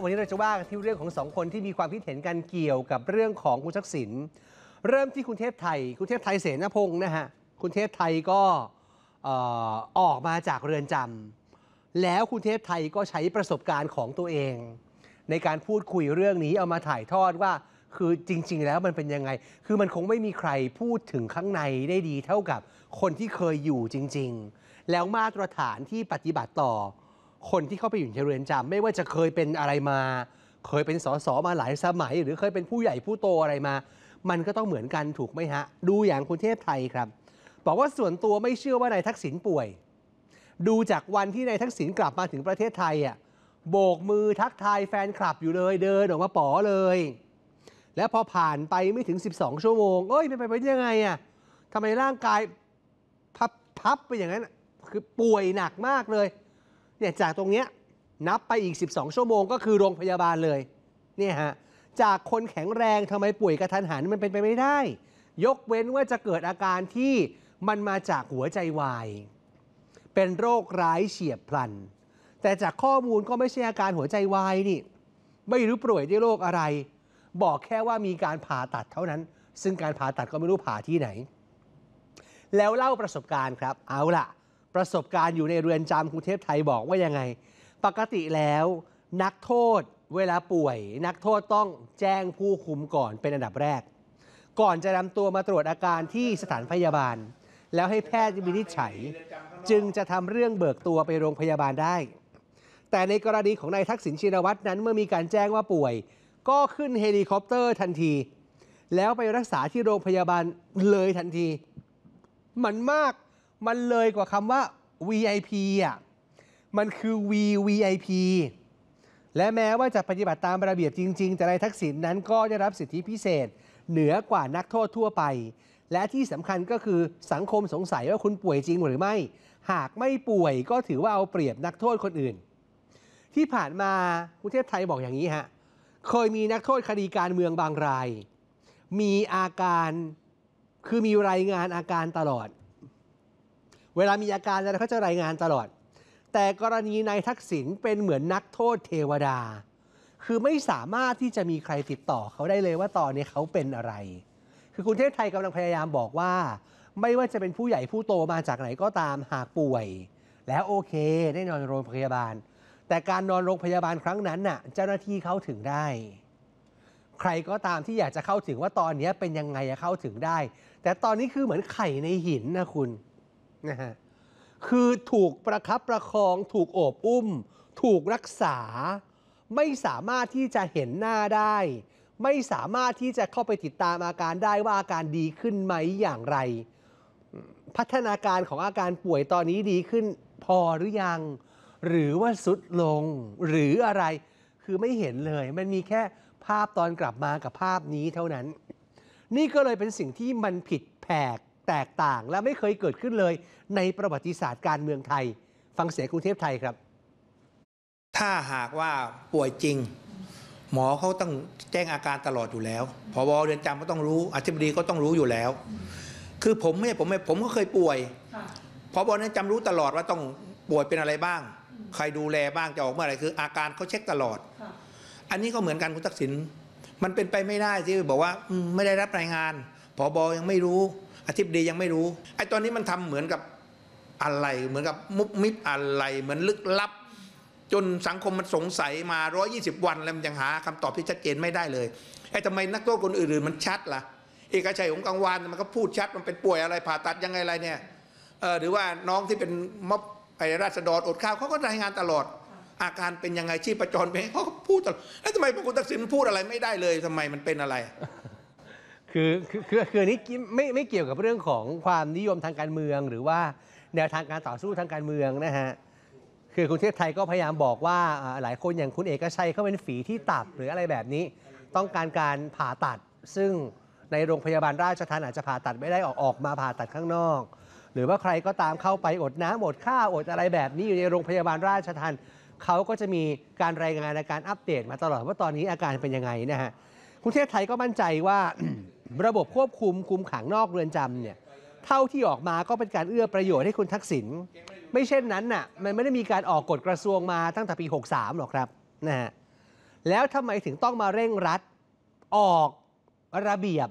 วันนี้เราจะว่าที่เรื่องของสองคนที่มีความคิดเห็นกันเกี่ยวกับเรื่องของคุณทักษิณเริ่มที่คุณเทพไทย คุณเทพไทยเสนาพงศ์นะฮะ คุณเทพไทยก็ออกมาจากเรือนจำ แล้วคุณเทพไทยก็ใช้ประสบการณ์ของตัวเอง ในการพูดคุยเรื่องนี้เอามาถ่ายทอดว่าคือจริงๆ แล้วมันเป็นยังไงคือมันคงไม่มีใครพูดถึงข้างในได้ดี เท่ากับคนที่เคยอยู่จริง ๆ แล้วมาตรฐานที่ปฏิบัติต่อคนที่เข้าไปอยู่ในเรือนจำไม่ว่าจะเคยเป็นอะไรมา เคยเป็นสสมาหลายสมัย หรือเคยเป็นผู้ใหญ่ผู้โตอะไรมา มันก็ต้องเหมือนกันถูกไหมฮะดูอย่างคุณเทพไทยครับ บอกว่าส่วนตัวไม่เชื่อว่านายทักษิณป่วย ดูจากวันที่นายทักษิณกลับมาถึงประเทศไทยอ่ะโบกมือทักทายแฟนคลับอยู่เลย เดินออกมาป๋อเลย แล้วพอผ่านไปไม่ถึง 12 ชั่วโมงเอ้ยไปไปยังไงอ่ะทำไมร่างกายพับพับไปอย่างนั้นคือป่วยหนักมากเลยนี่ยจากตรงเนี้ยนับไปอีก 12 ชั่วโมง ก็คือโรงพยาบาลเลย เนี่ยฮะจากคนแข็งแรงทำไมป่วยกระทันหันมันเป็นไปไม่ได้ ยกเว้นว่าจะเกิดอาการที่มันมาจากหัวใจวาย เป็นโรคร้ายเฉียบพลัน แต่จากข้อมูลก็ไม่ใช่อาการหัวใจวายนี่ไม่รู้ป่วยด้วยโรคอะไร บอกแค่ว่ามีการผ่าตัดเท่านั้น ซึ่งการผ่าตัดก็ไม่รู้ผ่าที่ไหน แล้วเล่าประสบการณ์ครับเอาล่ะประสบการณ์อยู่ในเรือนจำกรุงเทพไทยบอกว่ายังไง ปกติแล้ว นักโทษเวลาป่วย นักโทษต้องแจ้งผู้คุมก่อนเป็นอันดับแรก ก่อนจะนำตัวมาตรวจอาการที่สถานพยาบาล แล้วให้แพทย์วินิจฉัย จึงจะทำเรื่องเบิกตัวไปโรงพยาบาลได้ แต่ในกรณีของนายทักษิณชินวัตรนั้นเมื่อมีการแจ้งว่าป่วย ก็ขึ้นเฮลิคอปเตอร์ทันที แล้วไปรักษาที่โรงพยาบาลเลยทันที มันมากมันเลยกว่าคำว่า VIP อ่ะมันคือ VVIP และแม้ว่าจะปฏิบัติตามระเบียบจริงๆ แต่นายทักษิณนั้นก็ได้รับสิทธิพิเศษเหนือกว่านักโทษทั่วไป และที่สำคัญก็คือสังคมสงสัยว่าคุณป่วยจริงหรือไม่ หากไม่ป่วยก็ถือว่าเอาเปรียบนักโทษคนอื่น ที่ผ่านมาคุณเทพไทยบอกอย่างนี้ฮะเคยมีนักโทษคดีการเมืองบางรายมีอาการคือมีรายงานอาการตลอดเวลามีอาการอะไรเขาจะรายงานตลอด แต่กรณีนายทักษิณเป็นเหมือนนักโทษเทวดา คือไม่สามารถที่จะมีใครติดต่อเขาได้เลยว่าตอนนี้เขาเป็นอะไร คือคุณเทพไทยกำลังพยายามบอกว่า ไม่ว่าจะเป็นผู้ใหญ่ผู้โตมาจากไหนก็ตามหากป่วย แล้วโอเค ได้นอนโรงพยาบาล แต่การนอนโรงพยาบาลครั้งนั้นน่ะ เจ้าหน้าที่เข้าถึงได้ ใครก็ตามที่อยากจะเข้าถึงว่าตอนนี้เป็นยังไงเข้าถึงได้ แต่ตอนนี้คือเหมือนไข่ในหินนะคุณนะฮะคือถูกประครับประคอง ถูกโอบอุ้ม ถูกรักษา ไม่สามารถที่จะเห็นหน้าได้ ไม่สามารถที่จะเข้าไปติดตามอาการได้ว่าอาการดีขึ้นไหมอย่างไร พัฒนาการของอาการป่วยตอนนี้ดีขึ้นพอหรือยัง หรือว่าสุดลง หรืออะไร คือไม่เห็นเลย มันมีแค่ภาพตอนกลับมากับภาพนี้เท่านั้น นี่ก็เลยเป็นสิ่งที่มันผิดแผกแตกต่างและไม่เคยเกิดขึ้นเลยในประวัติศาสตร์การเมืองไทยฟังเสียงกรุงเทพไทยครับ ถ้าหากว่าป่วยจริง หมอเขาต้องแจ้งอาการตลอดอยู่แล้วพบเรือนจำก็ต้องรู้อธิบดีก็ต้องรู้อยู่แล้ว คือผมไม่ ผมไม่ ผมก็เคยป่วยพบเรียนจำรู้ตลอดว่าต้องป่วยเป็นอะไรบ้าง ใครดูแลบ้างจะออกเมื่อไหร่คือ อาการเขาเช็คตลอด อันนี้ก็เหมือนกันคุณทักษิณมันเป็นไปไม่ได้ที่บอกว่าไม่ได้รับรายงานผบ ยังไม่รู้อธิบดียังไม่รู้ไอ้ตอนนี้มันทำเหมือนกับอะไรเหมือนกับมุบมิบอะไรเหมือนลึกลับ จนสังคมมันสงสัยมา 120 วันแล้วมันยังหาคำตอบที่ชัดเจนไม่ได้เลยไอ้ทำไมนักโทษคนอื่นๆ มันชัดละ่ะ เอกชัยของกังวานมันก็พูดชัดมันเป็นป่วยอะไรผ่าตัดยังไงอะไรเนี่ยเออหรือว่าน้องที่เป็นม็อบไอ้ราษฎรอดข้าวเขาก็รายงานตลอด อาการเป็นยังไงชีพจรเป็นเขาพูดตลอดแล้วทำไมพระคุณทักษิณพูดอะไรไม่ได้เลยทำไมมันเป็นอะไรคือ คือ คือนี้ไม่ไม่เกี่ยวกับเรื่องของความนิยมทางการเมือง หรือว่าแนวทางการต่อสู้ทางการเมืองนะฮะ คือคุณเทพไทยก็พยายามบอกว่า หลายคนอย่างคุณเอกชัยเขาเป็นฝีที่ตับหรืออะไรแบบนี้ ต้องการการผ่าตัด ซึ่งในโรงพยาบาลราชธานอาจจะผ่าตัดไม่ได้ออกออกมาผ่าตัดข้างนอก หรือว่าใครก็ตามเข้าไปอดน้ำอดข้าวอดอะไรแบบนี้อยู่ในโรงพยาบาลราชธานฑเขาก็จะมีการรายงานอาการอัปเดตมาตลอด ว่าตอนนี้อาการเป็นยังไงนะฮะคุณเทพไทยก็มั่นใจว่าระบบควบคุมคุมขังนอกเรือนจำเนี่ยเท่าที่ออกมาก็เป็นการเอื้อประโยชน์ให้คุณทักษิณไม่เช่นนั้นน่ะมันไม่ได้มีการออกกฎกระทรวงมาตั้งแต่ปี 63 หรอกครับนะฮะแล้วทำไมถึงต้องมาเร่งรัดออกระเบียบ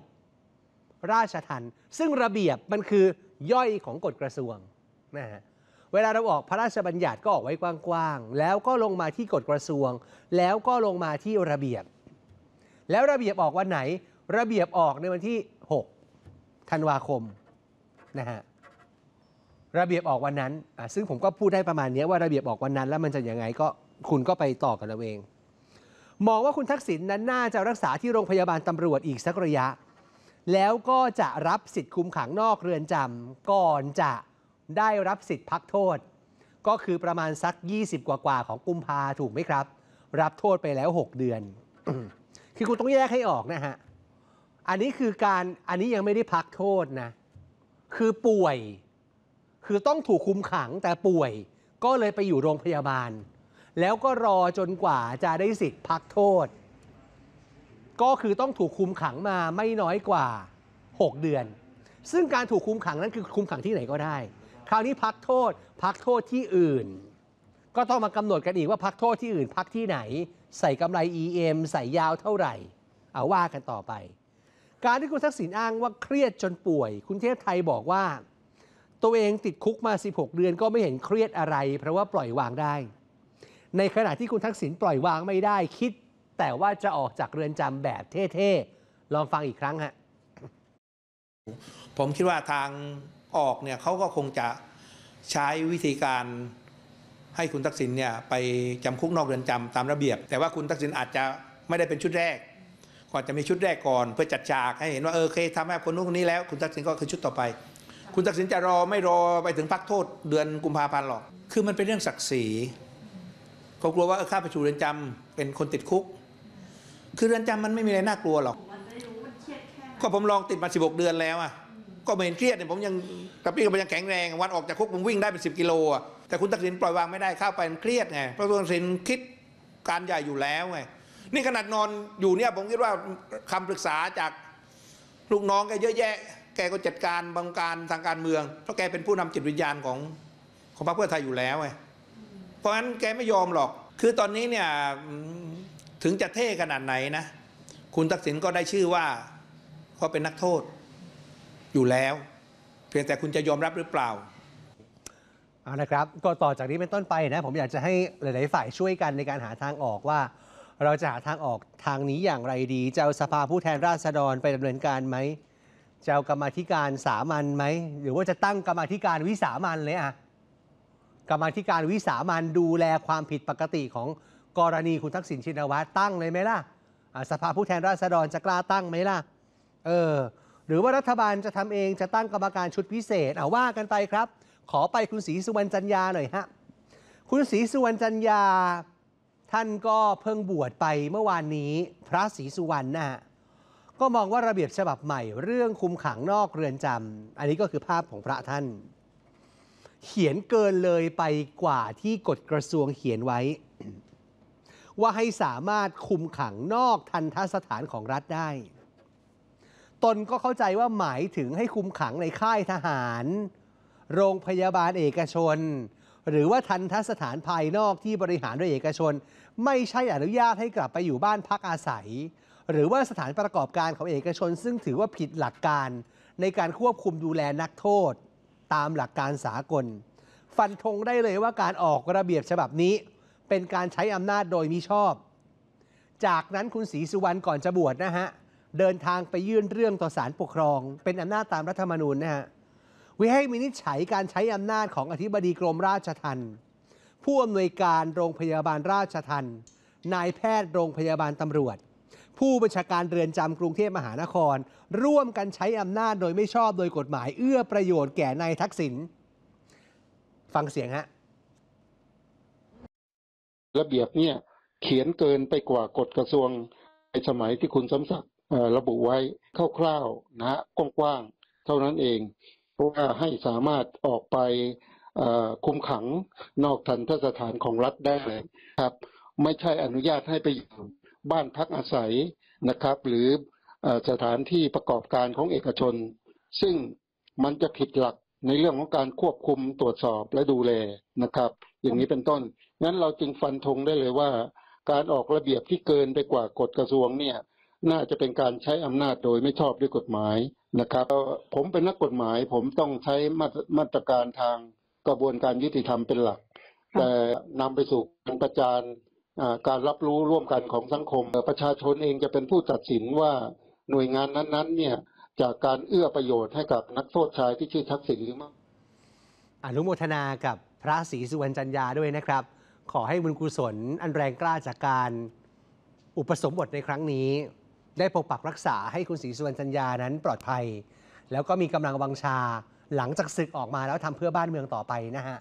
ราชทันซึ่งระเบียบมันคือย่อยของกฎกระทรวงนะฮะเวลาเราออกพระราชบัญญัติก็ออกไว้กว้างๆแล้วก็ลงมาที่กฎกระทรวง แล้วก็ลงมาที่ระเบียบ แล้วระเบียบออกวันไหนระเบียบออกในวันที่ 6 ธันวาคมนะฮะ ระเบียบออกวันนั้น ซึ่งผมก็พูดได้ประมาณนี้ว่าระเบียบออกวันนั้น แล้วมันจะยังไงก็คุณก็ไปต่อกันเราเองมองว่าคุณทักษิณนนั้นน่าจะรักษาที่โรงพยาบาลตำรวจอีกสักระยะ แล้วก็จะรับสิทธิ์คุมขังนอกเรือนจำก่อนจะได้รับสิทธิ์พักโทษ ก็คือประมาณสัก 20 กว่ากว่าของกุมภาถูกไหมครับ รับโทษไปแล้ว 6 เดือน คือคุณต้องแยกให้ออกนะฮะอันนี้คือการอันนี้ยังไม่ได้พักโทษนะ คือป่วยคือต้องถูกคุมขังแต่ป่วยก็เลยไปอยู่โรงพยาบาล แล้วก็รอจนกว่าจะได้สิทธิ์พักโทษ ก็คือต้องถูกคุมขังมาไม่น้อยกว่า 6 เดือน ซึ่งการถูกคุมขังนั้นคือคุมขังที่ไหนก็ได้ คราวนี้พักโทษ พักโทษที่อื่น ก็ต้องมากำหนดกันอีกว่าพักโทษที่อื่น พักที่ไหน ใส่กำไร EM ใส่ยาวเท่าไหร่ เอาว่ากันต่อไปการที่คุณทักษิณอ้างว่าเครียดจนป่วย คุณเทพไทยบอกว่า ตัวเองติดคุกมา 16 เดือนก็ไม่เห็นเครียดอะไร เพราะว่าปล่อยวางได้ ในขณะที่คุณทักษิณปล่อยวางไม่ได้คิด แต่ว่าจะออกจากเรือนจำแบบเท่ๆ ลองฟังอีกครั้งฮะ ผมคิดว่าทางออกเนี่ยเขาก็คงจะใช้วิธีการให้คุณทักษิณเนี่ยไปจำคุกนอกเรือนจำตามระเบียบ แต่ว่าคุณทักษิณอาจจะไม่ได้เป็นชุดแรกก่อนจะมีชุดแรกก่อนเพื่อจัดฉากให้เห็นว่าเออเคยทำให้คนนู้นคนนี้แล้ว คุณทักษิณก็คือชุดต่อไป คุณทักษิณจะรอไม่รอไปถึงพักโทษ เดือนกุมภาพันธ์หรอกคือมันเป็นเรื่องศักดิ์ศรีเขากลัวว่าข้าไปชูเรือนจำ เป็นคนติดคุก คือเรือนจำมันไม่มีอะไรน่ากลัวหรอกก็ผมลองติดมาสิบกเดือนแล้วอ่ะก็ไม่เห็นเครียดเนี่ยผมยังกระปี้กระเปยังแข็งแรงวันออกจากคุกผมวิ่งได้เป็นสิบกิโลอ่ะแต่คุณตักสินปล่อยวางไม่ได้เข้าไปมันเครียดไงเพราะคตักสินคิดการใหญ่อยู่แล้วไงนี่ขนาดนอนอยู่เนี่ยผมคิดว่าคำปรึกษาจากลูกน้องแกเยอะแยะ แกก็จัดการบังการทางการเมืองเพราะแกเป็นผู้นำจิตวิญญาณของของพรรคเพื่อไทยอยู่แล้วไงเพราะฉะนั้นแกไม่ยอมหรอก คือตอนนี้เนี่ย ถึงจะเท่ขนาดไหนนะ คุณทักษิณก็ได้ชื่อว่าเขาเป็นนักโทษอยู่แล้ว เพียงแต่คุณจะยอมรับหรือเปล่าเอาละครับ ก็ต่อจากนี้เป็นต้นไปนะผมอยากจะให้หลาย ๆ ฝ่ายช่วยกันในการหาทางออกว่าเราจะหาทางออกทางนี้อย่างไรดีจะเอาสภาผู้แทนราษฎรไปดำเนินการไหมจะเอากรรมธิการสามัญไหมหรือว่าจะตั้งกรรมธิการวิสามัญเลยอะกรรมธิการวิสามัญดูแลความผิดปกติของกรณีคุณทักษิณชินวัตรตั้งเลยไหมล่ะสภาผู้แทนราษฎรจะกล้าตั้งไหมล่ะเออหรือว่ารัฐบาลจะทำเองจะตั้งกรรมการชุดพิเศษเอาว่ากันไปครับ ขอไปคุณศรีสุวรรณจันยาหน่อยฮะคุณศรีสุวรรณจันยาท่านก็เพิ่งบวชไปเมื่อวานนี้พระศรีสุวรรณนะก็มองว่าระเบียบฉบับใหม่ เรื่องคุมขังนอกเรือนจำอันนี้ก็คือภาพของพระท่าน เขียนเกินเลยไปกว่าที่กฎกระทรวงเขียนไว้ ว่าให้สามารถคุมขังนอกทันทสถานของรัฐได้ ตนก็เข้าใจว่าหมายถึงให้คุมขังในค่ายทหาร โรงพยาบาลเอกชนหรือว่าทันทสถานภายนอกที่บริหารโดยเอกชน ไม่ใช่อนุญาตให้กลับไปอยู่บ้านพักอาศัย หรือว่าสถานประกอบการของเอกชน ซึ่งถือว่าผิดหลักการในการควบคุมดูแลนักโทษ ตามหลักการสากลฟันธงได้เลยว่าการออกระเบียบฉบับนี้ เป็นการใช้อำนาจโดยมิชอบ จากนั้นคุณศรีสุวรรณก่อนจะบวชนะฮะเดินทางไปยื่นเรื่องต่อศาลปกครอง เป็นอำนาจตามรัฐธรรมนูญนะฮะวิให้มินิจฉัยการใช้อำนาจของอธิบดีกรมราชทัณฑ์ผู้อำนวยการโรงพยาบาลราชทัณฑ์นายแพทย์โรงพยาบาลตำรวจ ผู้บัญชาการเรือนจำกรุงเทพมหานคร ร่วมกันใช้อำนาจโดยไม่ชอบโดยกฎหมายเอื้อประโยชน์แก่นายทักษิณ ฟังเสียงฮะ ระเบียบเนี่ย เขียนเกินไปกว่ากฎกระทรวงในสมัยที่คุณสมศักดิ์ระบุไว้คร่าวๆนะฮะกว้างๆเท่านั้นเองว่าให้สามารถออกไปคุมขังนอกทันทสถานของรัฐได้เลยครับ ไม่ใช่อนุญาตให้ไปอยู่บ้านพักอาศัยนะครับ หรือสถานที่ประกอบการของเอกชน ซึ่งมันจะผิดหลักในเรื่องของการควบคุมตรวจสอบและดูแลนะครับ อย่างนี้เป็นต้น งั้นเราจึงฟันธงได้เลยว่า การออกระเบียบที่เกินไปกว่ากฎกระทรวงเนี่ยน่าจะเป็นการใช้อำนาจโดยไม่ชอบด้วยกฎหมายนะครับผมเป็นนักกฎหมายผมต้องใช้มาตรการทางกระบวนการยุติธรรมเป็นหลัก แต่นำไปสู่การประจานการรับรู้ร่วมกันของสังคม ประชาชนเองจะเป็นผู้ตัดสินว่าหน่วยงานนั้น ๆ เนี่ยจากการเอื้อประโยชน์ให้กับนักโทษชายที่ชื่อทักษิณหรือไม่อนุโมทนากับพระศรีสุวรรณจันยาด้วยนะครับ ขอให้บุญกุศลอันแรงกล้าจากการอุปสมบทในครั้งนี้ได้ปกปักรักษาให้คุณศรีสุวรรณจันยานั้นปลอดภัย แล้วก็มีกำลังวังชา หลังจากศึกออกมาแล้วทำเพื่อบ้านเมืองต่อไปนะฮะ